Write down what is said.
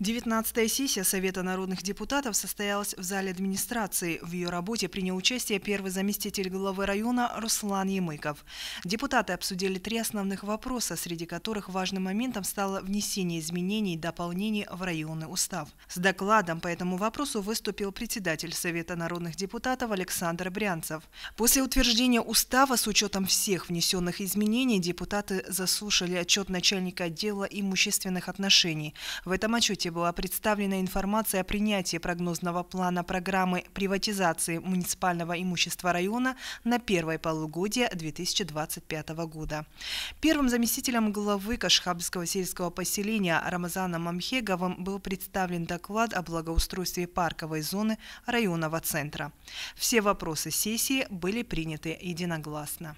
19-я сессия Совета народных депутатов состоялась в зале администрации. В ее работе принял участие первый заместитель главы района Руслан Ямыков. Депутаты обсудили три основных вопроса, среди которых важным моментом стало внесение изменений и дополнений в районный устав. С докладом по этому вопросу выступил председатель Совета народных депутатов Александр Брянцев. После утверждения устава с учетом всех внесенных изменений депутаты заслушали отчет начальника отдела имущественных отношений. В этом отчете Совете была представлена информация о принятии прогнозного плана программы приватизации муниципального имущества района на первое полугодие 2025 года. Первым заместителем главы Кашхабского сельского поселения Рамазаном Мамхеговым был представлен доклад о благоустройстве парковой зоны районного центра. Все вопросы сессии были приняты единогласно.